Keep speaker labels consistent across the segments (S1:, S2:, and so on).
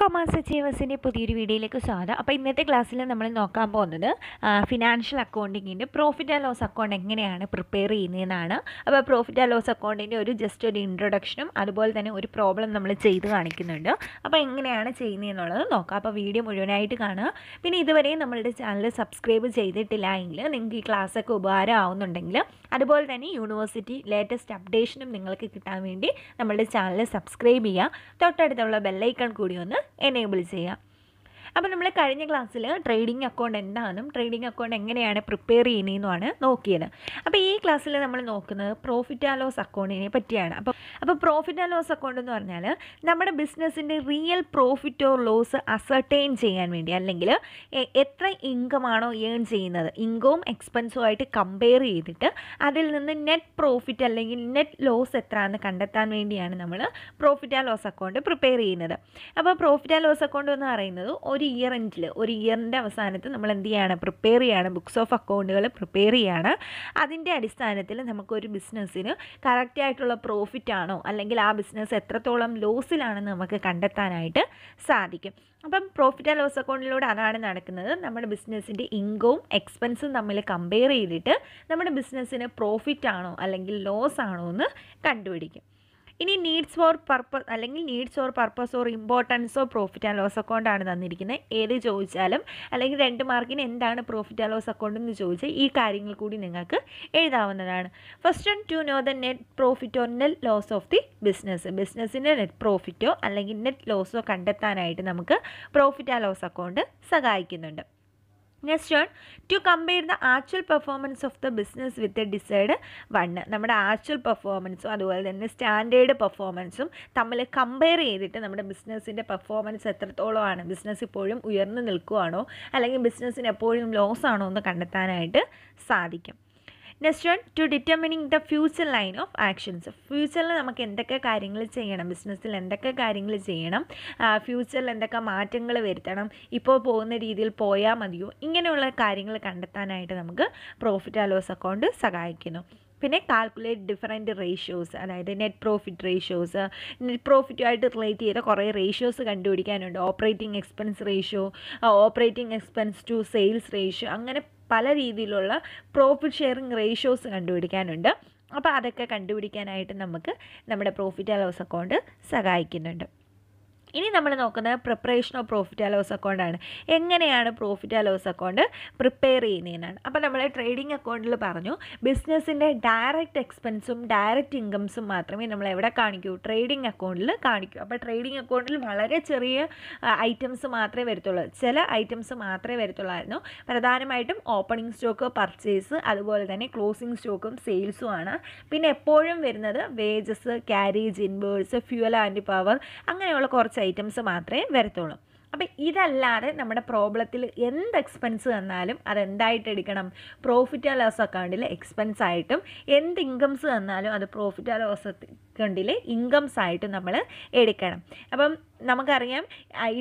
S1: commerce അച്ചീവേഴ്സിൻ്റെ പുതിയൊരു വീഡിയോയിലേക്ക് സ്വാഗതം അപ്പോൾ ഇന്നത്തെ ക്ലാസ്സിൽ നമ്മൾ നോക്കാൻ പോകുന്നത് ഫിനാൻഷ്യൽ അക്കൗണ്ടിങ്ങിൻ്റെ പ്രോഫിറ്റ് ആൻഡ് ലോസ് അക്കൗണ്ട് എങ്ങനെയാണ് പ്രിപ്പയർ ചെയ്യുന്നതെന്നാണ് അപ്പോൾ പ്രോഫിറ്റ് ആൻഡ് ലോസ് അക്കൗണ്ടിൻ്റെ ഒരു ജസ്റ്റ് ഒരു ഇൻട്രൊഡക്ഷനും അതുപോലെ തന്നെ ഒരു പ്രോബ്ലം നമ്മൾ ചെയ്ത് കാണിക്കുന്നുണ്ട് അപ്പോൾ എങ്ങനെയാണ് ചെയ്യുന്നതെന്നുള്ളത് നോക്കാം അപ്പോൾ വീഡിയോ മുഴുവനായിട്ട് കാണുക പിന്നെ ഇതുവരെ നമ്മളുടെ ചാനൽ സബ്സ്ക്രൈബ് ചെയ്തിട്ടില്ല എങ്കിൽ നിങ്ങൾക്ക് ഈ ക്ലാസ്സൊക്കെ ഉപകാരം അതുപോലെ തന്നെ യൂണിവേഴ്സിറ്റി ലേറ്റസ്റ്റ് അപ്ഡേഷനും നിങ്ങൾക്ക് കിട്ടാൻ വേണ്ടി നമ്മളുടെ ചാനൽ സബ്സ്ക്രൈബ് ചെയ്യുക തൊട്ടടുത്തുള്ള ബെല്ലൈക്കൺ കൂടി ഒന്ന് എനേബിൾ ചെയ്യാം അപ്പോൾ നമ്മൾ കഴിഞ്ഞ ക്ലാസ്സിൽ ട്രേഡിംഗ് അക്കൗണ്ട് എന്താണെന്നും ട്രേഡിംഗ് അക്കൗണ്ട് എങ്ങനെയാണ് പ്രിപ്പയർ ചെയ്യുന്നതെന്നുമാണ് നോക്കിയത് അപ്പോൾ ഈ ക്ലാസ്സിൽ നമ്മൾ നോക്കുന്നത് പ്രോഫിറ്റ് ആൻഡ് ലോസ് അക്കൗണ്ടിനെ പറ്റിയാണ് അപ്പോൾ അപ്പോൾ പ്രോഫിറ്റ് ആൻഡ് ലോസ് അക്കൗണ്ട് എന്ന് പറഞ്ഞാൽ നമ്മുടെ ബിസിനസ്സിൻ്റെ real profit or loss ascertain ചെയ്യാൻ വേണ്ടി അല്ലെങ്കിൽ എത്ര ഇൻകമാണോ ഏൺ ചെയ്യുന്നത് ഇൻകവും എക്സ്പെൻസും ആയിട്ട് കമ്പയർ ചെയ്തിട്ട് അതിൽ നിന്ന് നെറ്റ് പ്രോഫിറ്റ് അല്ലെങ്കിൽ നെറ്റ് ലോസ് എത്ര എന്ന് കണ്ടെത്താൻ വേണ്ടിയാണ് നമ്മൾ profit and loss account prepare ചെയ്യുന്നത് അപ്പോൾ പ്രോഫിറ്റ് ആൻഡ് ലോസ് അക്കൗണ്ട് എന്ന് പറയുന്നത് ഒരു ഒരു ഇയർ എൻഡിൽ ഒരു ഇയറിൻ്റെ അവസാനത്ത് നമ്മൾ എന്ത് ചെയ്യാണ് പ്രിപ്പയർ ചെയ്യാണ് ബുക്സ് ഓഫ് അക്കൗണ്ടുകൾ പ്രിപ്പയർ ചെയ്യാണ് അതിൻ്റെ അടിസ്ഥാനത്തിൽ നമുക്കൊരു ബിസിനസ്സിന് കറക്റ്റായിട്ടുള്ള പ്രോഫിറ്റ് ആണോ അല്ലെങ്കിൽ ആ ബിസിനസ് എത്രത്തോളം ലോസിലാണെന്ന് നമുക്ക് കണ്ടെത്താനായിട്ട് സാധിക്കും അപ്പം പ്രോഫിറ്റ് ആൻഡ് ലോസ് അക്കൗണ്ടിലൂടെ അതാണ് നടക്കുന്നത് നമ്മുടെ ബിസിനസ്സിൻ്റെ ഇൻകവും എക്സ്പെൻസും തമ്മിൽ കമ്പയർ ചെയ്തിട്ട് നമ്മുടെ ബിസിനസ്സിന് പ്രോഫിറ്റ് ആണോ അല്ലെങ്കിൽ ലോസ് ആണോ എന്ന് കണ്ടുപിടിക്കും ഇനി നീഡ്സ് ഫോർ പർപ്പസ് അല്ലെങ്കിൽ needs or purpose or importance or profit and loss അക്കൗണ്ടാണ് തന്നിരിക്കുന്നത് ഏത് ചോദിച്ചാലും അല്ലെങ്കിൽ രണ്ട് മാർക്കിന് എന്താണ് പ്രോഫിറ്റ് ആൻഡ് ലോസ് അക്കൗണ്ട് എന്ന് ചോദിച്ചാൽ ഈ കാര്യങ്ങൾ കൂടി നിങ്ങൾക്ക് എഴുതാവുന്നതാണ് first and to know the net profit or net loss of the business ബിസിനസ്സിൻ്റെ നെറ്റ് പ്രോഫിറ്റോ അല്ലെങ്കിൽ നെറ്റ് ലോസോ കണ്ടെത്താനായിട്ട് നമുക്ക് പ്രോഫിറ്റ് ആൻഡ് ലോസ് അക്കൗണ്ട് സഹായിക്കുന്നുണ്ട് next one to compare the actual performance of the business with a desired one നമ്മുടെ actual പെർഫോമൻസും അതുപോലെ തന്നെ സ്റ്റാൻഡേർഡ് പെർഫോമൻസും തമ്മിൽ കമ്പയർ ചെയ്തിട്ട് നമ്മുടെ ബിസിനസ്സിൻ്റെ പെർഫോമൻസ് എത്രത്തോളമാണ് ബിസിനസ് ഇപ്പോഴും ഉയർന്നു നിൽക്കുകയാണോ അല്ലെങ്കിൽ ബിസിനസ്സിന് എപ്പോഴും ലോസ് ആണോ എന്ന് കണ്ടെത്താനായിട്ട് സാധിക്കും next one to determining the future line of actions ഫ്യൂച്ചറിൽ നമുക്ക് എന്തൊക്കെ കാര്യങ്ങൾ ചെയ്യണം ബിസിനസ്സിൽ എന്തൊക്കെ കാര്യങ്ങൾ ചെയ്യണം ഫ്യൂച്ചറിൽ എന്തൊക്കെ മാറ്റങ്ങൾ വരുത്തണം ഇപ്പോൾ പോകുന്ന രീതിയിൽ പോയാൽ മതിയോ ഇങ്ങനെയുള്ള കാര്യങ്ങൾ കണ്ടെത്താനായിട്ട് നമുക്ക് പ്രോഫിറ്റ് ആൻഡ് ലോസ് അക്കൗണ്ട് സഹായിക്കുന്നു പിന്നെ കാൽക്കുലേറ്റ് ഡിഫറെൻറ്റ് റേഷ്യോസ് അതായത് നെറ്റ് പ്രോഫിറ്റ് റേഷ്യോസ് നെറ്റ് പ്രോഫിറ്റുമായിട്ട് റിലേറ്റ് ചെയ്ത കുറേ റേഷ്യോസ് കണ്ടുപിടിക്കാനുണ്ട് operating expense ratio operating expense to sales ratio അങ്ങനെ പല രീതിയിലുള്ള പ്രോഫിറ്റ് ഷെയറിങ് റേഷ്യോസ് കണ്ടുപിടിക്കാനുണ്ട് അപ്പോൾ അതൊക്കെ കണ്ടുപിടിക്കാനായിട്ട് നമുക്ക് നമ്മുടെ പ്രോഫിറ്റ് ആൻഡ് ലോസ് അക്കൗണ്ട് സഹായിക്കുന്നുണ്ട് ഇനി നമ്മൾ നോക്കുന്നത് preparation of profit and loss അക്കൗണ്ടാണ് എങ്ങനെയാണ് profit and loss account prepare ചെയ്യുന്നതിനാണ് അപ്പോൾ നമ്മൾ ട്രേഡിംഗ് അക്കൗണ്ടിൽ പറഞ്ഞു ബിസിനസ്സിൻ്റെ ഡയറക്റ്റ് എക്സ്പെൻസും ഡയറക്റ്റ് ഇൻകംസും മാത്രമേ നമ്മൾ എവിടെ കാണിക്കൂ ട്രേഡിംഗ് അക്കൗണ്ടിൽ കാണിക്കൂ അപ്പോൾ ട്രേഡിംഗ് അക്കൗണ്ടിൽ വളരെ ചെറിയ ഐറ്റംസ് മാത്രമേ വരത്തുള്ളൂ ചില ഐറ്റംസ് മാത്രമേ വരത്തുള്ളായിരുന്നു പ്രധാനമായിട്ടും ഓപ്പണിംഗ് സ്റ്റോക്ക് പർച്ചേസ് അതുപോലെ തന്നെ ക്ലോസിംഗ് സ്റ്റോക്കും സെയിൽസുമാണ് പിന്നെ എപ്പോഴും വരുന്നത് wages carriage inwards fuel and power അങ്ങനെയുള്ള കുറച്ച് ഐറ്റംസ് മാത്രമേ വരത്തുള്ളൂ അപ്പം ഇതല്ലാതെ നമ്മുടെ പ്രോബ്ലത്തിൽ എന്ത് എക്സ്പെൻസ് തന്നാലും അതെന്തായിട്ട് എടുക്കണം പ്രോഫിറ്റ് ആൻഡ് ലോസ് അക്കൗണ്ടിൽ എക്സ്പെൻസ് ആയിട്ടും എന്ത് ഇൻകംസ് തന്നാലും അത് പ്രോഫിറ്റ് ആൻഡ് ലോസ് അക്കൗണ്ടിൽ ഇൻകംസ് ആയിട്ട് നമ്മൾ എടുക്കണം അപ്പം നമുക്കറിയാം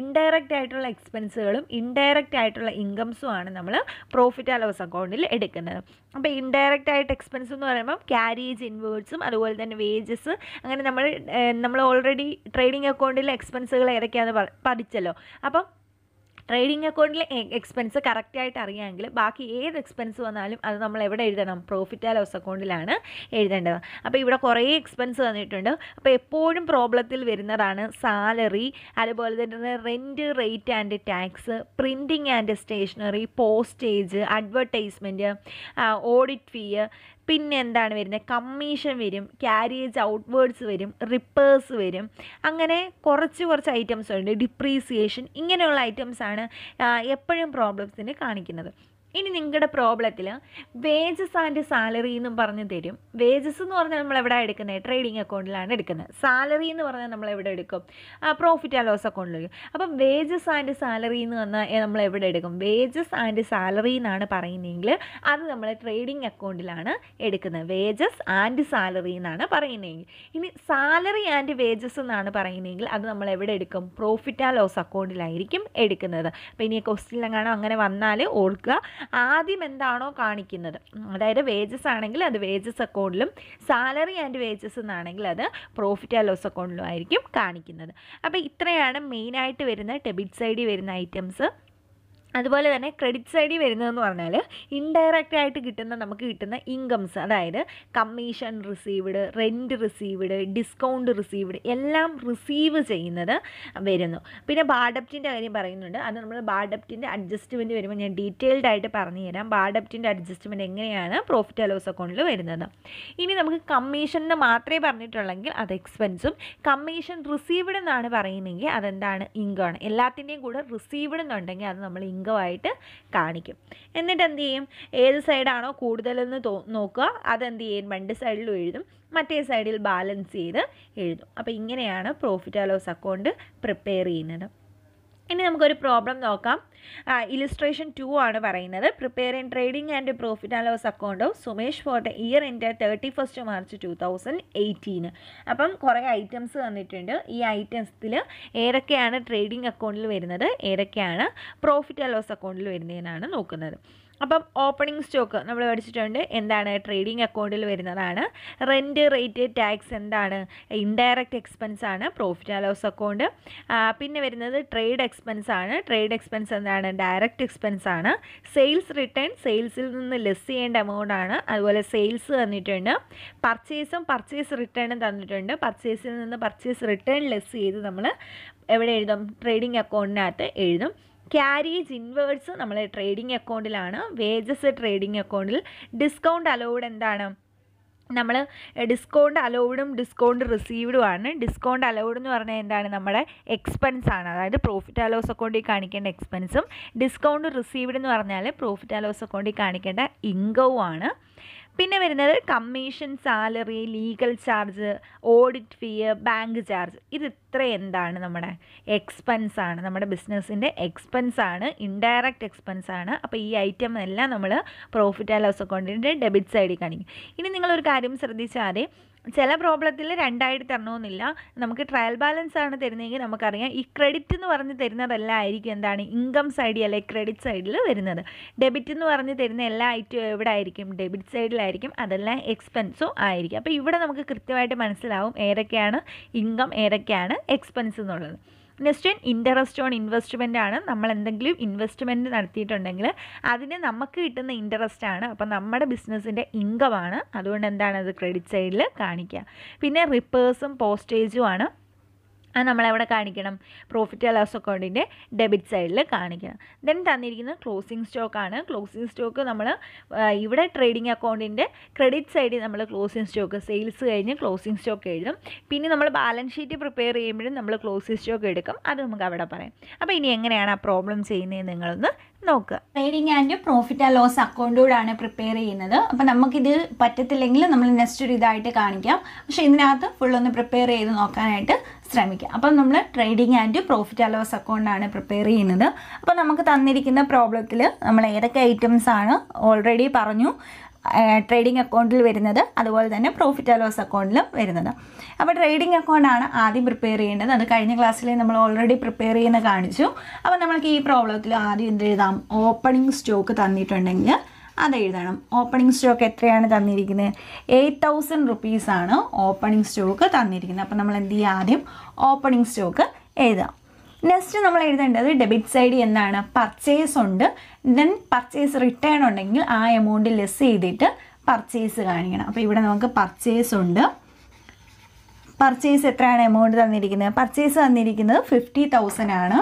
S1: ഇൻഡയറക്റ്റ് ആയിട്ടുള്ള എക്സ്പെൻസുകളും ഇൻഡയറക്റ്റ് ആയിട്ടുള്ള ഇൻകംസുമാണ് നമ്മൾ പ്രോഫിറ്റ് ആൻഡ് ലോസ് അക്കൗണ്ടിൽ എടുക്കുന്നത് അപ്പോൾ ഇൻഡയറക്റ്റ് ആയിട്ട് എക്സ്പെൻസ് എന്ന് പറയുമ്പം ക്യാരിയേജ് ഇൻവേർഡ്സും അതുപോലെ തന്നെ വേജസ് അങ്ങനെ നമ്മൾ നമ്മൾ ഓൾറെഡി ട്രേഡിംഗ് അക്കൗണ്ടിലെ എക്സ്പെൻസുകൾ ഏതൊക്കെയാണെന്ന് പഠിച്ചല്ലോ അപ്പം ട്രേഡിംഗ് അക്കൗണ്ടിലെ എക്സ്പെൻസ് കറക്റ്റായിട്ട് അറിയാമെങ്കിൽ ബാക്കി ഏത് എക്സ്പെൻസ് വന്നാലും അത് നമ്മൾ എവിടെ എഴുതണം പ്രോഫിറ്റ് ആ ലോസ് അക്കൗണ്ടിലാണ് എഴുതേണ്ടത് അപ്പോൾ ഇവിടെ കുറേ എക്സ്പെൻസ് തന്നിട്ടുണ്ട് അപ്പോൾ എപ്പോഴും പ്രോബ്ലത്തിൽ വരുന്നതാണ് സാലറി അതുപോലെ തന്നെ rent rate and tax printing and stationery postage advertisement audit fee പിന്നെ എന്താണ് വരുന്നത് കമ്മീഷൻ വരും ക്യാരിയേജ് ഔട്ട്വേർഡ്സ് വരും റിപ്പേഴ്സ് വരും അങ്ങനെ കുറച്ച് കുറച്ച് ഐറ്റംസ് ഉണ്ട് ഡിപ്രീസിയേഷൻ ഇങ്ങനെയുള്ള ഐറ്റംസാണ് എപ്പോഴും പ്രോബ്ലംസിന് കാണിക്കുന്നത് ഇനി നിങ്ങളുടെ പ്രോബ്ലത്തിൽ വേജസ് ആൻഡ് സാലറി എന്നും പറഞ്ഞ് തരും വേജസ് എന്ന് പറഞ്ഞാൽ നമ്മൾ എവിടെ എടുക്കുന്നത് ട്രേഡിംഗ് അക്കൗണ്ടിലാണ് എടുക്കുന്നത് സാലറി എന്ന് പറഞ്ഞാൽ നമ്മൾ എവിടെ എടുക്കും പ്രോഫിറ്റ് ആൻഡ് ലോസ് അക്കൗണ്ടിലേക്ക് അപ്പം വേജസ് ആൻഡ് സാലറി എന്ന് പറഞ്ഞാൽ നമ്മൾ എവിടെ എടുക്കും വേജസ് ആൻഡ് സാലറി എന്നാണ് പറയുന്നതെങ്കിൽ അത് നമ്മൾ ട്രേഡിംഗ് അക്കൗണ്ടിലാണ് എടുക്കുന്നത് വേജസ് ആൻഡ് സാലറി എന്നാണ് പറയുന്നതെങ്കിൽ ഇനി സാലറി ആൻഡ് വേജസ് എന്നാണ് പറയുന്നതെങ്കിൽ അത് നമ്മൾ എവിടെ എടുക്കും പ്രോഫിറ്റ് ആൻഡ് ലോസ് അക്കൗണ്ടിലായിരിക്കും എടുക്കുന്നത് അപ്പോൾ ഇനി ക്വസ്റ്റ്യൻ എങ്ങാനും അങ്ങനെ വന്നാൽ ഓർക്കുക ആദ്യം എന്താണോ കാണിക്കുന്നത് അതായത് വേജസ് ആണെങ്കിൽ അത് വേജസ് അക്കൗണ്ടിലും സാലറി ആൻഡ് വേജസ് എന്നാണെങ്കിൽ അത് പ്രോഫിറ്റ് ആൻഡ് ലോസ് അക്കൗണ്ടിലും ആയിരിക്കും കാണിക്കുന്നത് അപ്പോൾ ഇത്രയാണ് മെയിനായിട്ട് വരുന്ന ഡെബിറ്റ് സൈഡിൽ വരുന്ന ഐറ്റംസ് അതുപോലെ തന്നെ ക്രെഡിറ്റ് സൈഡിൽ വരുന്നതെന്ന് പറഞ്ഞാൽ ഇൻഡയറക്റ്റ് ആയിട്ട് കിട്ടുന്ന നമുക്ക് കിട്ടുന്ന ഇൻകംസ് അതായത് commission received rent received discount received എല്ലാം റിസീവ് ചെയ്യുന്നത് വരുന്നു പിന്നെ ബാഡപ്റ്റിൻ്റെ കാര്യം പറയുന്നുണ്ട് അത് നമ്മൾ ബാഡപ്റ്റിൻ്റെ അഡ്ജസ്റ്റ്മെൻറ്റ് വരുമ്പോൾ ഞാൻ ഡീറ്റെയിൽഡ് ആയിട്ട് പറഞ്ഞു തരാം ബാഡപ്റ്റിൻ്റെ അഡ്ജസ്റ്റ്മെൻറ്റ് എങ്ങനെയാണ് പ്രോഫിറ്റ് അലോസ് അക്കൗണ്ടിൽ വരുന്നത് ഇനി നമുക്ക് കമ്മീഷൻ എന്ന് മാത്രമേ പറഞ്ഞിട്ടുള്ളെങ്കിൽ അത് എക്സ്പെൻസും കമ്മീഷൻ റിസീവ്ഡ് എന്നാണ് പറയുന്നതെങ്കിൽ അതെന്താണ് ഇൻകം ആണ് എല്ലാത്തിൻ്റെയും കൂടെ റിസീവ്ഡ് എന്നുണ്ടെങ്കിൽ അത് നമ്മൾ ഇൻകം ലിംഗമായിട്ട് കാണിക്കും എന്നിട്ട് എന്ത് ചെയ്യും ഏത് സൈഡാണോ കൂടുതലെന്ന് തോ നോക്കുക അതെന്ത് ചെയ്യും രണ്ട് സൈഡിലും എഴുതും മറ്റേ സൈഡിൽ ബാലൻസ് ചെയ്ത് എഴുതും അപ്പോൾ ഇങ്ങനെയാണ് പ്രോഫിറ്റ് ലോസ് അക്കൗണ്ട് പ്രിപ്പയർ ചെയ്യുന്നത് ഇനി നമുക്കൊരു പ്രോബ്ലം നോക്കാം ഇലിസ്ട്രേഷൻ ടു ആണ് പറയുന്നത് prepare in trading and profit and loss account of Sumesh for the year എൻ്റെ thirty first March two thousand eighteen അപ്പം കുറേ ഐറ്റംസ് തന്നിട്ടുണ്ട് ഈ ഐറ്റംസിൽ ഏതൊക്കെയാണ് ട്രേഡിംഗ് അക്കൗണ്ടിൽ വരുന്നത് ഏതൊക്കെയാണ് പ്രോഫിറ്റ് ആൻഡ് ലോസ് അക്കൗണ്ടിൽ വരുന്നതെന്നാണ് നോക്കുന്നത് അപ്പം ഓപ്പണിംഗ് സ്റ്റോക്ക് നമ്മൾ പഠിച്ചിട്ടുണ്ട് എന്താണ് ട്രേഡിംഗ് അക്കൗണ്ടിൽ വരുന്നതാണ് റെൻറ്റ് റേറ്റ് ടാക്സ് എന്താണ് ഇൻഡയറക്റ്റ് എക്സ്പെൻസ് ആണ് പ്രോഫിറ്റ് ആൻഡ് ലോസ് അക്കൗണ്ട് പിന്നെ വരുന്നത് ട്രേഡ് എക്സ്പെൻസ് ആണ് ട്രേഡ് എക്സ്പെൻസ് എന്താണ് ഡയറക്റ്റ് എക്സ്പെൻസ് ആണ് സെയിൽസ് റിട്ടേൺ സെയിൽസിൽ നിന്ന് ലെസ് ചെയ്യേണ്ട എമൗണ്ട് ആണ് അതുപോലെ സെയിൽസ് തന്നിട്ടുണ്ട് പർച്ചേസും പർച്ചേസ് റിട്ടേണും തന്നിട്ടുണ്ട് പർച്ചേസിൽ നിന്ന് പർച്ചേസ് റിട്ടേൺ ലെസ് ചെയ്ത് നമ്മൾ എവിടെ എഴുതും ട്രേഡിംഗ് അക്കൗണ്ടിനകത്ത് എഴുതും ക്യാരീജ് ഇൻവേഴ്സ് നമ്മൾ ട്രേഡിംഗ് അക്കൗണ്ടിലാണ് വേജസ് ട്രേഡിംഗ് അക്കൗണ്ടിൽ ഡിസ്കൗണ്ട് അലൗഡ് എന്താണ് നമ്മൾ ഡിസ്കൗണ്ട് അലൗഡും ഡിസ്കൗണ്ട് റിസീവ്ഡും ആണ് ഡിസ്കൗണ്ട് അലൗഡ് എന്ന് പറഞ്ഞാൽ എന്താണ് നമ്മുടെ എക്സ്പെൻസ് ആണ് അതായത് പ്രോഫിറ്റ് അലോസ് അക്കൗണ്ടിൽ കാണിക്കേണ്ട എക്സ്പെൻസും ഡിസ്കൗണ്ട് റിസീവ്ഡ് എന്ന് പറഞ്ഞാൽ പ്രോഫിറ്റ് അലോസ് അക്കൗണ്ടിൽ കാണിക്കേണ്ട ഇൻകവും ആണ് പിന്നെ വരുന്നത് commission salary legal charge audit fee bank charge ഇത് ഇത്ര എന്താണ് നമ്മുടെ എക്സ്പെൻസ് ആണ് നമ്മുടെ ബിസിനസ്സിൻ്റെ എക്സ്പെൻസ് ആണ് ഇൻഡയറക്റ്റ് എക്സ്പെൻസ് ആണ് അപ്പോൾ ഈ ഐറ്റം എല്ലാം നമ്മൾ പ്രോഫിറ്റ് ആൻഡ് ലോസ് അക്കൗണ്ടിൻ്റെ ഡെബിറ്റ് സൈഡിൽ കാണിക്കും ഇനി നിങ്ങളൊരു കാര്യം ശ്രദ്ധിച്ചാൽ ചില പ്രോബ്ലത്തിൽ രണ്ടായിട്ട് തരണമെന്നില്ല നമുക്ക് ട്രയൽ ബാലൻസ് ആണ് തരുന്നതെങ്കിൽ നമുക്കറിയാം ഈ ക്രെഡിറ്റ് എന്ന് പറഞ്ഞ് തരുന്നതല്ല ആയിരിക്കും എന്താണ് ഇൻകം സൈഡിൽ അല്ലെങ്കിൽ ക്രെഡിറ്റ് സൈഡിൽ വരുന്നത് ഡെബിറ്റ് എന്ന് പറഞ്ഞ് തരുന്ന എല്ലാ ഐറ്റവും എവിടെ ആയിരിക്കും ഡെബിറ്റ് സൈഡിലായിരിക്കും അതെല്ലാം എക്സ്പെൻസും ആയിരിക്കും അപ്പോൾ ഇവിടെ നമുക്ക് കൃത്യമായിട്ട് മനസ്സിലാവും ഏതൊക്കെയാണ് ഇൻകം ഏതൊക്കെയാണ് എക്സ്പെൻസ് എന്നുള്ളത് ഇൻ ഇൻട്രസ്റ്റ് ഓൺ ഇൻവെസ്റ്റ്മെൻ്റ് ആണ് നമ്മൾ എന്തെങ്കിലും ഇൻവെസ്റ്റ്മെൻറ്റ് നടത്തിയിട്ടുണ്ടെങ്കിൽ അതിന് നമുക്ക് കിട്ടുന്ന ഇൻട്രസ്റ്റ് ആണ് അപ്പോൾ നമ്മുടെ ബിസിനസ്സിൻ്റെ ഇൻകം ആണ് അതുകൊണ്ട് എന്താണ് അത് ക്രെഡിറ്റ് സൈഡിൽ കാണിക്കുക പിന്നെ റിപ്പേഴ്സും പോസ്റ്റേജും ആണ് അത് നമ്മളെവിടെ കാണിക്കണം പ്രോഫിറ്റ് ആൻഡ് ലോസ് അക്കൗണ്ടിൻ്റെ ഡെബിറ്റ് സൈഡിൽ കാണിക്കണം ദെൻ തന്നിരിക്കുന്നത് ക്ലോസിംഗ് സ്റ്റോക്കാണ് ക്ലോസിംഗ് സ്റ്റോക്ക് നമ്മൾ ഇവിടെ ട്രേഡിംഗ് അക്കൗണ്ടിൻ്റെ ക്രെഡിറ്റ് സൈഡിൽ നമ്മൾ ക്ലോസിംഗ് സ്റ്റോക്ക് സെയിൽസ് കഴിഞ്ഞ് ക്ലോസിംഗ് സ്റ്റോക്ക് എഴുതും പിന്നെ നമ്മൾ ബാലൻസ് ഷീറ്റ് പ്രിപ്പയർ ചെയ്യുമ്പോഴും നമ്മൾ ക്ലോസിംഗ് സ്റ്റോക്ക് എടുക്കും അത് നമുക്ക് അവിടെ പറയാം അപ്പോൾ ഇനി എങ്ങനെയാണ് ആ പ്രോബ്ലം ചെയ്യുന്നത് നിങ്ങളൊന്ന് നോക്കുക trading and profit and loss അക്കൗണ്ടോടാണ് പ്രിപ്പയർ ചെയ്യുന്നത് അപ്പോൾ നമുക്കിത് പറ്റത്തില്ലെങ്കിൽ നമ്മൾ നെക്സ്റ്റ് ഒരു ഇതായിട്ട് കാണിക്കാം പക്ഷേ ഇതിനകത്ത് ഫുൾ ഒന്ന് പ്രിപ്പയർ ചെയ്ത് നോക്കാനായിട്ട് ശ്രമിക്കുക അപ്പം നമ്മൾ ട്രേഡിംഗ് ആൻഡ് പ്രോഫിറ്റ് അലോസ് അക്കൗണ്ടാണ് പ്രിപ്പയർ ചെയ്യുന്നത് അപ്പോൾ നമുക്ക് തന്നിരിക്കുന്ന പ്രോബ്ലത്തിൽ നമ്മൾ ഏതൊക്കെ ഐറ്റംസ് ആണ് ഓൾറെഡി പറഞ്ഞു ട്രേഡിംഗ് അക്കൗണ്ടിൽ വരുന്നത് അതുപോലെ തന്നെ പ്രോഫിറ്റ് ലോസ് അക്കൗണ്ടിലും വരുന്നത് അപ്പോൾ ട്രേഡിംഗ് അക്കൗണ്ടാണ് ആദ്യം പ്രിപ്പയർ ചെയ്യേണ്ടത് അത് കഴിഞ്ഞ ക്ലാസ്സിൽ നമ്മൾ ഓൾറെഡി പ്രിപ്പയർ ചെയ്യുന്ന കാണിച്ചു അപ്പോൾ നമ്മൾക്ക് ഈ പ്രോബ്ലത്തിൽ ആദ്യം എന്ത് എഴുതാം ഓപ്പണിംഗ് സ്റ്റോക്ക് തന്നിട്ടുണ്ടെങ്കിൽ അതെഴുതണം ഓപ്പണിംഗ് സ്റ്റോക്ക് എത്രയാണ് തന്നിരിക്കുന്നത് എയ്റ്റ് തൗസൻഡ് റുപ്പീസാണ് ഓപ്പണിംഗ് സ്റ്റോക്ക് തന്നിരിക്കുന്നത് അപ്പോൾ നമ്മൾ എന്ത് ചെയ്യുക ആദ്യം ഓപ്പണിംഗ് സ്റ്റോക്ക് എഴുതാം നെക്സ്റ്റ് നമ്മൾ എഴുതേണ്ടത് ഡെബിറ്റ് സൈഡ് എന്താണ് പർച്ചേസ് ഉണ്ട് ദെൻ പർച്ചേസ് റിട്ടേൺ ഉണ്ടെങ്കിൽ ആ എമൗണ്ട് ലെസ് ചെയ്തിട്ട് പർച്ചേസ് കാണിക്കണം അപ്പോൾ ഇവിടെ നമുക്ക് പർച്ചേസ് ഉണ്ട് പർച്ചേസ് എത്രയാണ് എമൗണ്ട് തന്നിരിക്കുന്നത് പർച്ചേസ് തന്നിരിക്കുന്നത് ഫിഫ്റ്റി തൗസൻഡ് ആണ്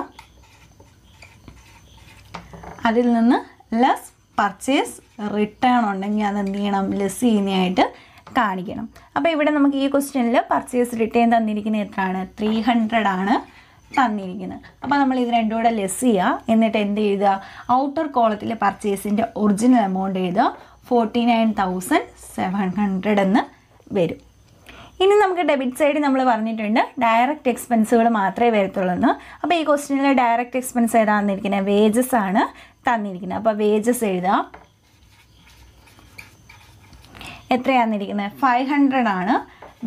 S1: അതിൽ നിന്ന് ലെസ് പർച്ചേസ് റിട്ടേൺ ഉണ്ടെങ്കിൽ അത് എന്ത് ചെയ്യണം ലെസ് ചെയ്യുന്നതായിട്ട് കാണിക്കണം അപ്പോൾ ഇവിടെ നമുക്ക് ഈ ക്വസ്റ്റ്യനിൽ പർച്ചേസ് റിട്ടേൺ തന്നിരിക്കുന്നത് എത്രയാണ് ത്രീ ഹൺഡ്രഡ് ആണ് തന്നിരിക്കുന്നത് അപ്പോൾ നമ്മൾ ഇത് രണ്ടും കൂടെ ലെസ് ചെയ്യുക എന്നിട്ട് എന്ത് ചെയ്യുക ഔട്ടർ കോളത്തിലെ പർച്ചേസിൻ്റെ ഒറിജിനൽ എമൗണ്ട് എഴുതുക forty nine thousand seven hundred എന്ന് വരും ഇനി നമുക്ക് ഡെബിറ്റ് സൈഡ് നമ്മൾ പറഞ്ഞിട്ടുണ്ട് ഡയറക്റ്റ് എക്സ്പെൻസുകൾ മാത്രമേ വരത്തുള്ളൂ എന്ന് അപ്പോൾ ഈ ക്വസ്റ്റിനിൽ ഡയറക്റ്റ് എക്സ്പെൻസ് തന്നിരിക്കുന്നത് വേജസ് ആണ് തന്നിരിക്കുന്നത് അപ്പോൾ വേജസ് എഴുതാം എത്രയാണെന്നിരിക്കുന്നത് ഫൈവ് ഹൺഡ്രഡ് ആണ്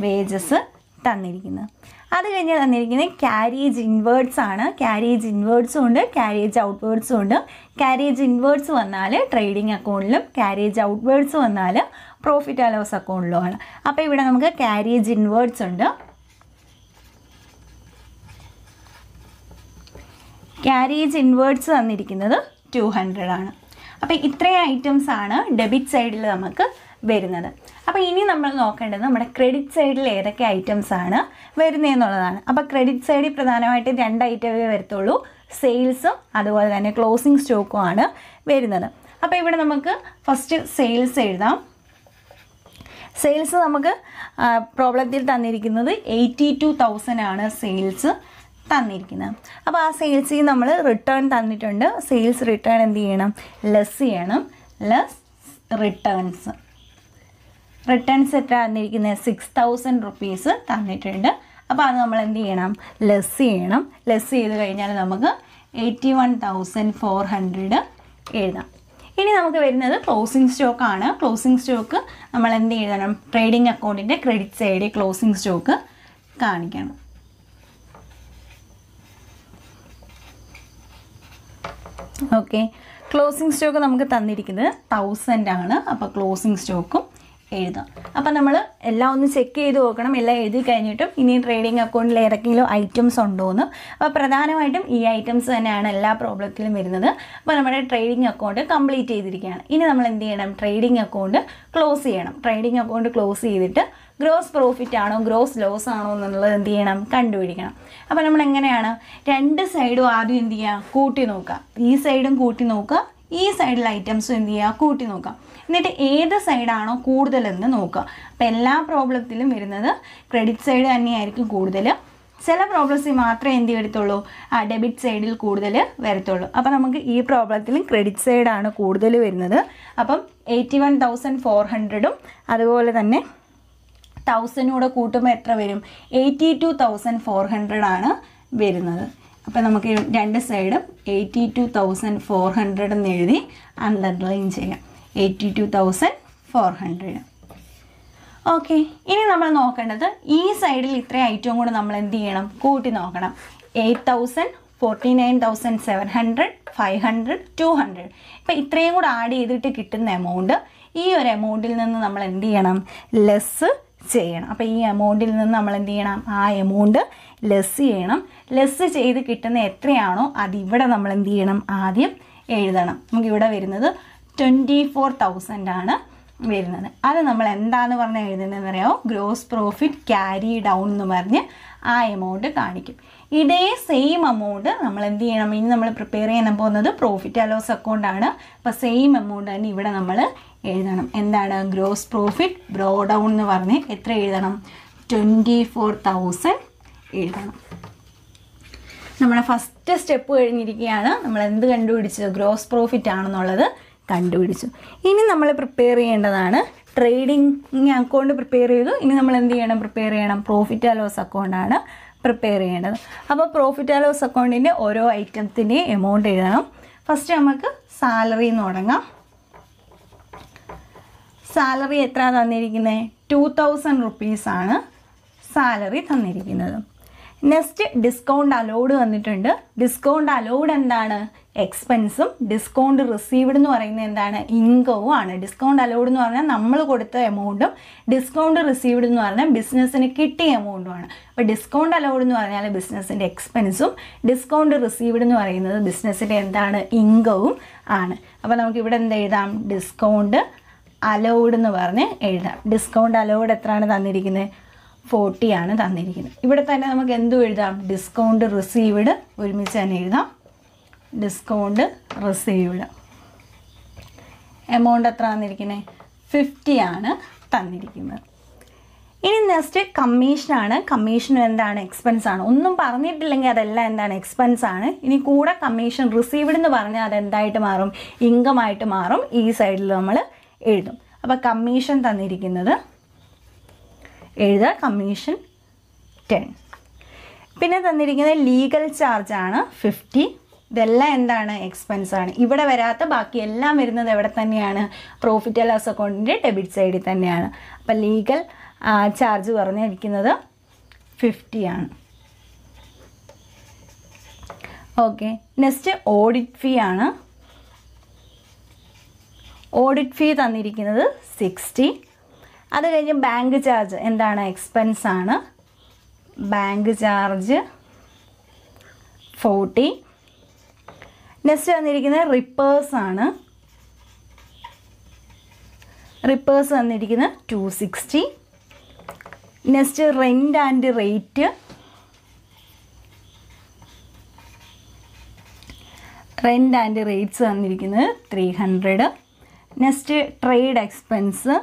S1: വേജസ് തന്നിരിക്കുന്നത് അത് കഴിഞ്ഞാൽ തന്നിരിക്കുന്നത് ക്യാരേജ് ഇൻവേർഡ്സ് ആണ് ക്യാരേജ് ഇൻവേർഡ്സും ഉണ്ട് ക്യാരേജ് ഔട്ട്വേർഡ്സും ഉണ്ട് ക്യാരേജ് ഇൻവേർഡ്സ് വന്നാൽ ട്രേഡിംഗ് അക്കൗണ്ടിലും ക്യാരേജ് ഔട്ട്വേർഡ്സ് വന്നാൽ പ്രോഫിറ്റ് അലോസ് ലോസ് അക്കൗണ്ടിലും ആണ് അപ്പോൾ ഇവിടെ നമുക്ക് ക്യാരേജ് ഇൻവേർഡ്സ് ഉണ്ട് ക്യാരേജ് ഇൻവേർഡ്സ് തന്നിരിക്കുന്നത് ടു ഹൺഡ്രഡ് ആണ് അപ്പോൾ ഇത്രയും ഐറ്റംസ് ആണ് ഡെബിറ്റ് സൈഡിൽ നമുക്ക് വരുന്നത് അപ്പോൾ ഇനി നമ്മൾ നോക്കേണ്ടത് നമ്മുടെ ക്രെഡിറ്റ് സൈഡിൽ ഏതൊക്കെ ഐറ്റംസ് ആണ് വരുന്നതെന്നുള്ളതാണ് അപ്പോൾ ക്രെഡിറ്റ് സൈഡിൽ പ്രധാനമായിട്ട് രണ്ട് ഐറ്റമേ വരത്തുള്ളൂ സെയിൽസും അതുപോലെ തന്നെ ക്ലോസിംഗ് സ്റ്റോക്കും ആണ് വരുന്നത് അപ്പോൾ ഇവിടെ നമുക്ക് ഫസ്റ്റ് സെയിൽസ് എഴുതാം സെയിൽസ് നമുക്ക് പ്രോബ്ലത്തിൽ തന്നിരിക്കുന്നത് എയ്റ്റി ടു തൗസൻഡ് ആണ് സെയിൽസ് തന്നിരിക്കുന്നത് അപ്പോൾ ആ സെയിൽസിൽ നമ്മൾ റിട്ടേൺ തന്നിട്ടുണ്ട് സെയിൽസ് റിട്ടേൺ എന്ത് ചെയ്യണം ലെസ് ചെയ്യണം ലെസ് റിട്ടേൺസ് റിട്ടേൺസ് എത്ര തന്നിരിക്കുന്നത് സിക്സ് തൗസൻഡ് റുപ്പീസ് തന്നിട്ടുണ്ട് അപ്പോൾ അത് നമ്മൾ എന്ത് ചെയ്യണം ലെസ് ചെയ്യണം ലെസ് ചെയ്ത് കഴിഞ്ഞാൽ നമുക്ക് eighty one thousand four hundred എഴുതാം ഇനി നമുക്ക് വരുന്നത് ക്ലോസിംഗ് സ്റ്റോക്ക് ആണ് ക്ലോസിംഗ് സ്റ്റോക്ക് നമ്മൾ എന്ത് ചെയ്യണം ട്രേഡിംഗ് അക്കൗണ്ടിൻ്റെ ക്രെഡിറ്റ് സൈഡിൽ ക്ലോസിംഗ് സ്റ്റോക്ക് കാണിക്കണം ഓക്കെ ക്ലോസിംഗ് സ്റ്റോക്ക് നമുക്ക് തന്നിരിക്കുന്നത് തൗസൻഡ് ആണ് അപ്പോൾ ക്ലോസിംഗ് സ്റ്റോക്കും എഴുതാം അപ്പം നമ്മൾ എല്ലാം ഒന്ന് ചെക്ക് ചെയ്ത് നോക്കണം എല്ലാം എഴുതി കഴിഞ്ഞിട്ടും ഇനി ട്രേഡിംഗ് അക്കൗണ്ടിൽ ഏതൊക്കെയെങ്കിലും ഐറ്റംസ് ഉണ്ടോ എന്ന് അപ്പോൾ പ്രധാനമായിട്ടും ഈ ഐറ്റംസ് തന്നെയാണ് എല്ലാ പ്രോബ്ലത്തിലും വരുന്നത് അപ്പോൾ നമ്മുടെ ട്രേഡിംഗ് അക്കൗണ്ട് കംപ്ലീറ്റ് ചെയ്തിരിക്കുകയാണ് ഇനി നമ്മൾ എന്ത് ചെയ്യണം ട്രേഡിംഗ് അക്കൗണ്ട് ക്ലോസ് ചെയ്യണം ട്രേഡിംഗ് അക്കൗണ്ട് ക്ലോസ് ചെയ്തിട്ട് ഗ്രോസ് പ്രോഫിറ്റ് ആണോ ഗ്രോസ് ലോസ് ആണോ എന്നുള്ളത് എന്ത് ചെയ്യണം കണ്ടുപിടിക്കണം അപ്പോൾ നമ്മൾ എങ്ങനെയാണ് രണ്ട് സൈഡും ആദ്യം എന്ത് ചെയ്യുക കൂട്ടി നോക്കുക ഈ സൈഡും കൂട്ടി നോക്കുക ഈ സൈഡിലെ ഐറ്റംസും എന്ത് ചെയ്യുക കൂട്ടി നോക്കുക എന്നിട്ട് ഏത് സൈഡാണോ കൂടുതലെന്ന് നോക്കുക അപ്പോൾ എല്ലാ പ്രോബ്ലത്തിലും വരുന്നത് ക്രെഡിറ്റ് സൈഡ് തന്നെയായിരിക്കും കൂടുതൽ ചില പ്രോബ്ലംസിൽ മാത്രമേ എന്ത് എടുത്തുള്ളൂ ആ ഡെബിറ്റ് സൈഡിൽ കൂടുതൽ വരത്തുള്ളൂ അപ്പോൾ നമുക്ക് ഈ പ്രോബ്ലത്തിലും ക്രെഡിറ്റ് സൈഡാണ് കൂടുതൽ വരുന്നത് അപ്പം എയ്റ്റി വൺ തൗസൻഡ് ഫോർ ഹൺഡ്രഡും അതുപോലെ തന്നെ തൗസൻഡൂടെ കൂട്ടുമ്പോൾ എത്ര വരും എയ്റ്റി ടു തൗസൻഡ് ഫോർ ഹൺഡ്രഡാണ് ആണ് വരുന്നത് അപ്പോൾ നമുക്ക് രണ്ട് സൈഡും eighty two thousand four hundred എന്ന് എഴുതി അണ്ടർലൈൻ ചെയ്യാം eighty two thousand four hundred okay ഇനി നമ്മൾ നോക്കേണ്ടത് ഈ സൈഡിൽ ഇത്രയും ഐറ്റവും കൂടെ നമ്മൾ എന്ത് ചെയ്യണം കൂട്ടി നോക്കണം eight thousand forty nine thousand seven hundred five hundred two hundred ഇപ്പം ഇത്രയും കൂടെ ആഡ് ചെയ്തിട്ട് കിട്ടുന്ന എമൗണ്ട് ഈ ഒരു എമൗണ്ടിൽ നിന്ന് നമ്മൾ എന്ത് ചെയ്യണം ലെസ് ചെയ്യണം അപ്പോൾ ഈ എമൗണ്ടിൽ നിന്ന് നമ്മൾ എന്ത് ചെയ്യണം ആ എമൗണ്ട് ലെസ് ചെയ്യണം ലെസ് ചെയ്ത് കിട്ടുന്ന എത്രയാണോ അതിവിടെ നമ്മൾ എന്ത് ചെയ്യണം ആദ്യം എഴുതണം നമുക്കിവിടെ വരുന്നത് ട്വൻറ്റി ഫോർ തൗസൻഡ് ആണ് വരുന്നത് അത് നമ്മൾ എന്താന്ന് പറഞ്ഞ് എഴുതുന്നതെന്ന് പറയാമോ ഗ്രോസ് പ്രോഫിറ്റ് ക്യാരി ഡൗൺ എന്ന് പറഞ്ഞ് ആ എമൗണ്ട് കാണിക്കും ഇതേ സെയിം എമൗണ്ട് നമ്മൾ എന്ത് ചെയ്യണം ഇനി നമ്മൾ പ്രിപ്പയർ ചെയ്യാൻ പോകുന്നത് പ്രോഫിറ്റ് അലോസ് ലോസ് അക്കൗണ്ട് ആണ് അപ്പോൾ സെയിം എമൗണ്ട് തന്നെ ഇവിടെ നമ്മൾ എഴുതണം എന്താണ് ഗ്രോസ് പ്രോഫിറ്റ് ബ്രോ ഡൗൺ എന്ന് പറഞ്ഞ് എത്ര എഴുതണം ട്വൻറ്റി ഫോർ തൗസൻഡ് എഴുതണം നമ്മുടെ ഫസ്റ്റ് സ്റ്റെപ്പ് കഴിഞ്ഞിരിക്കുകയാണ് നമ്മൾ എന്ത് കണ്ടുപിടിച്ചത് ഗ്രോസ് പ്രോഫിറ്റ് ആണെന്നുള്ളത് കണ്ടുപിടിച്ചു ഇനി നമ്മൾ പ്രിപ്പയർ ചെയ്യേണ്ടതാണ് ട്രേഡിംഗ് അക്കൗണ്ട് പ്രിപ്പയർ ചെയ്തു ഇനി നമ്മൾ എന്ത് ചെയ്യണം പ്രിപ്പയർ ചെയ്യണം പ്രോഫിറ്റ് ആൻഡ് ലോസ് അക്കൗണ്ടാണ് പ്രിപ്പയർ ചെയ്യേണ്ടത് അപ്പോൾ പ്രോഫിറ്റ് ആൻഡ് ലോസ് അക്കൗണ്ടിൻ്റെ ഓരോ ഐറ്റത്തിൻ്റെയും എമൗണ്ട് എഴുതണം ഫസ്റ്റ് നമുക്ക് സാലറി എന്ന് തുടങ്ങാം സാലറി എത്ര തന്നിരിക്കുന്നത് ടു തൗസൻഡ് റുപ്പീസാണ് സാലറി തന്നിരിക്കുന്നത് നെക്സ്റ്റ് ഡിസ്കൗണ്ട് അലോഡ് വന്നിട്ടുണ്ട് ഡിസ്കൗണ്ട് അലോഡ് എന്താണ് എക്സ്പെൻസും ഡിസ്കൗണ്ട് റിസീവ്ഡ് എന്ന് പറയുന്നത് എന്താണ് ഇൻകവും ആണ് ഡിസ്കൗണ്ട് അലോഡ് എന്ന് പറഞ്ഞാൽ നമ്മൾ കൊടുത്ത എമൗണ്ടും ഡിസ്കൗണ്ട് റിസീവ്ഡ് എന്ന് പറഞ്ഞാൽ ബിസിനസ്സിന് കിട്ടിയ ആണ് അപ്പോൾ ഡിസ്കൗണ്ട് അലോഡ് എന്ന് പറഞ്ഞാൽ ബിസിനസ്സിൻ്റെ എക്സ്പെൻസും ഡിസ്കൗണ്ട് റിസീവ്ഡ് എന്ന് പറയുന്നത് ബിസിനസ്സിൻ്റെ എന്താണ് ഇൻകവും ആണ് അപ്പോൾ നമുക്ക് ഇവിടെ എന്ത് എഴുതാം ഡിസ്കൗണ്ട് അലോഡ് എന്ന് പറഞ്ഞ് എഴുതാം ഡിസ്കൗണ്ട് അലോഡ് എത്രയാണ് തന്നിരിക്കുന്നത് ഫോർട്ടി ആണ് തന്നിരിക്കുന്നത് ഇവിടെ തന്നെ നമുക്ക് എന്തും എഴുതാം ഡിസ്കൗണ്ട് റിസീവ്ഡ് ഒരുമിച്ച് തന്നെ എഴുതാം ഡിസ്കൗണ്ട് റിസീവ്ഡ് എമൗണ്ട് എത്ര തന്നിരിക്കുന്നത് ഫിഫ്റ്റി ആണ് തന്നിരിക്കുന്നത് ഇനി നെക്സ്റ്റ് കമ്മീഷനാണ് കമ്മീഷനും എന്താണ് എക്സ്പെൻസ് ആണ് ഒന്നും പറഞ്ഞിട്ടില്ലെങ്കിൽ അതെല്ലാം എന്താണ് എക്സ്പെൻസ് ആണ് ഇനി കൂടെ കമ്മീഷൻ റിസീവ്ഡ് എന്ന് പറഞ്ഞാൽ അതെന്തായിട്ട് മാറും ഇൻകം ആയിട്ട് മാറും ഈ സൈഡിൽ നമ്മൾ എഴുതും അപ്പോൾ കമ്മീഷൻ തന്നിരിക്കുന്നത് എഴുതുക കമ്മീഷൻ ടെൻ പിന്നെ തന്നിരിക്കുന്നത് ലീഗൽ ചാർജാണ് ഫിഫ്റ്റി ഇതെല്ലാം എന്താണ് എക്സ്പെൻസ് ആണ് ഇവിടെ വരാത്ത ബാക്കി എല്ലാം വരുന്നത് എവിടെ തന്നെയാണ് പ്രോഫിറ്റ് ആൻഡ് ലോസ് അക്കൗണ്ടിൻ്റെ ഡെബിറ്റ് സൈഡിൽ തന്നെയാണ് അപ്പം ലീഗൽ ചാർജ് പറഞ്ഞിരിക്കുന്നത് ഫിഫ്റ്റിയാണ് ഓക്കെ നെക്സ്റ്റ് ഓഡിറ്റ് ഫീ ആണ് ഓഡിറ്റ് ഫീ തന്നിരിക്കുന്നത് സിക്സ്റ്റി അത് കഴിഞ്ഞ് ബാങ്ക് ചാർജ് എന്താണ് എക്സ്പെൻസ് ആണ് ബാങ്ക് ചാർജ് ഫോർട്ടി നെക്സ്റ്റ് വന്നിരിക്കുന്നത് റിപ്പേഴ്സ് ആണ് റിപ്പേഴ്സ് വന്നിരിക്കുന്നത് two sixty next rent and rate rent and rates വന്നിരിക്കുന്നത് three hundred next trade expense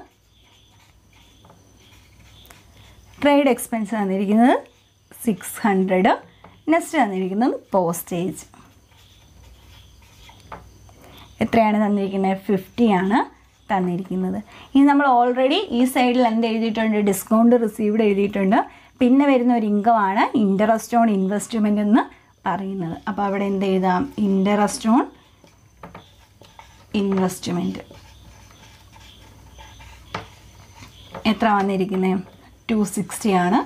S1: trade expense തന്നിരിക്കുന്നത് സിക്സ് ഹൺഡ്രഡ് നെക്സ്റ്റ് തന്നിരിക്കുന്നത് പോസ്റ്റേജ് എത്രയാണ് തന്നിരിക്കുന്നത് ഫിഫ്റ്റി ആണ് തന്നിരിക്കുന്നത് ഇനി നമ്മൾ ഓൾറെഡി ഈ സൈഡിൽ എന്ത് എഴുതിയിട്ടുണ്ട് ഡിസ്കൗണ്ട് റിസീവ്ഡ് എഴുതിയിട്ടുണ്ട് പിന്നെ വരുന്ന ഒരു ഇൻകമാണ് ഇൻട്രസ്റ്റ് ഓൺ ഇൻവെസ്റ്റ്മെൻ്റ് എന്ന് പറയുന്നത് അപ്പോൾ അവിടെ എന്ത് എഴുതാം ഇൻട്രസ്റ്റ് ഓൺ ഇൻവെസ്റ്റ്മെൻറ്റ് എത്ര വന്നിരിക്കുന്നത് ടു ആണ്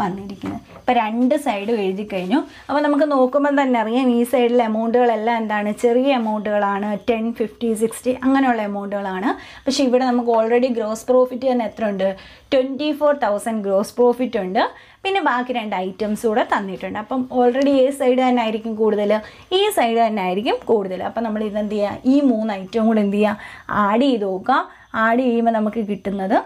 S1: വന്നിരിക്കുന്നത് ഇപ്പോൾ രണ്ട് സൈഡും എഴുതി കഴിഞ്ഞു അപ്പോൾ നമുക്ക് നോക്കുമ്പോൾ തന്നെ അറിയാം ഈ സൈഡിലെ എമൗണ്ടുകളെല്ലാം എന്താണ് ചെറിയ എമൗണ്ടുകളാണ് ടെൻ ഫിഫ്റ്റി സിക്സ്റ്റി അങ്ങനെയുള്ള എമൗണ്ടുകളാണ് പക്ഷേ ഇവിടെ നമുക്ക് ഓൾറെഡി ഗ്രോസ് പ്രോഫിറ്റ് തന്നെ എത്ര ഉണ്ട് twenty four thousand gross profit ഉണ്ട് പിന്നെ ബാക്കി രണ്ട് ഐറ്റംസ് കൂടെ തന്നിട്ടുണ്ട് അപ്പം ഓൾറെഡി ഈ സൈഡ് തന്നെ ആയിരിക്കും കൂടുതൽ ഈ സൈഡ് തന്നെ ആയിരിക്കും കൂടുതൽ അപ്പം നമ്മൾ ഇതെന്ത് ചെയ്യുക ഈ മൂന്ന് ഐറ്റവും കൂടെ എന്ത് ചെയ്യുക ആഡ് ചെയ്ത് നോക്കുക ആഡ് ചെയ്യുമ്പോൾ നമുക്ക് കിട്ടുന്നത്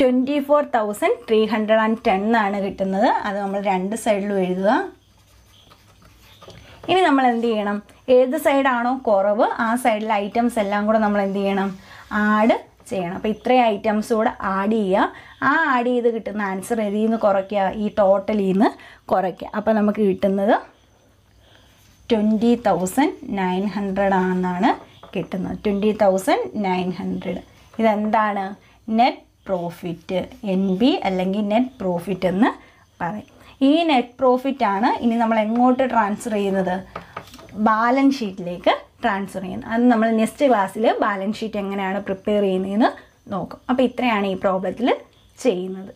S1: twenty four thousand three hundred and ten ആണ് കിട്ടുന്നത് അത് നമ്മൾ രണ്ട് സൈഡിലും എഴുതുക ഇനി നമ്മൾ എന്ത് ചെയ്യണം ഏത് സൈഡാണോ കുറവ് ആ സൈഡിലെ ഐറ്റംസ് എല്ലാം കൂടെ നമ്മൾ എന്ത് ചെയ്യണം ആഡ് ചെയ്യണം അപ്പോൾ ഇത്രയും ഐറ്റംസ് കൂടെ ആഡ് ചെയ്യുക ആ ആഡ് ചെയ്ത് കിട്ടുന്ന ആൻസർ ഇതിൽ നിന്ന് കുറയ്ക്കുക ഈ ടോട്ടലിൽ നിന്ന് കുറയ്ക്കുക അപ്പോൾ നമുക്ക് കിട്ടുന്നത് ട്വൻറ്റി തൗസൻഡ് നയൻ ഹൺഡ്രഡ് ആണെന്നാണ് കിട്ടുന്നത് ട്വൻറ്റി തൗസൻഡ് നയൻ ഹൺഡ്രഡ് ഇതെന്താണ് നെറ്റ് പ്രോഫിറ്റ് എൻ ബി അല്ലെങ്കിൽ നെറ്റ് പ്രോഫിറ്റ് എന്ന് പറയും ഈ നെറ്റ് പ്രോഫിറ്റ് ആണ് ഇനി നമ്മൾ എങ്ങോട്ട് ട്രാൻസ്ഫർ ചെയ്യുന്നത് ബാലൻസ് ഷീറ്റിലേക്ക് ട്രാൻസ്ഫർ ചെയ്യുന്നത് അത് നമ്മൾ നെക്സ്റ്റ് ക്ലാസ്സിൽ ബാലൻസ് ഷീറ്റ് എങ്ങനെയാണ് പ്രിപ്പയർ ചെയ്യുന്നതെന്ന് നോക്കും അപ്പോൾ ഇത്രയാണ് ഈ പ്രോബ്ലത്തിൽ ചെയ്യുന്നത്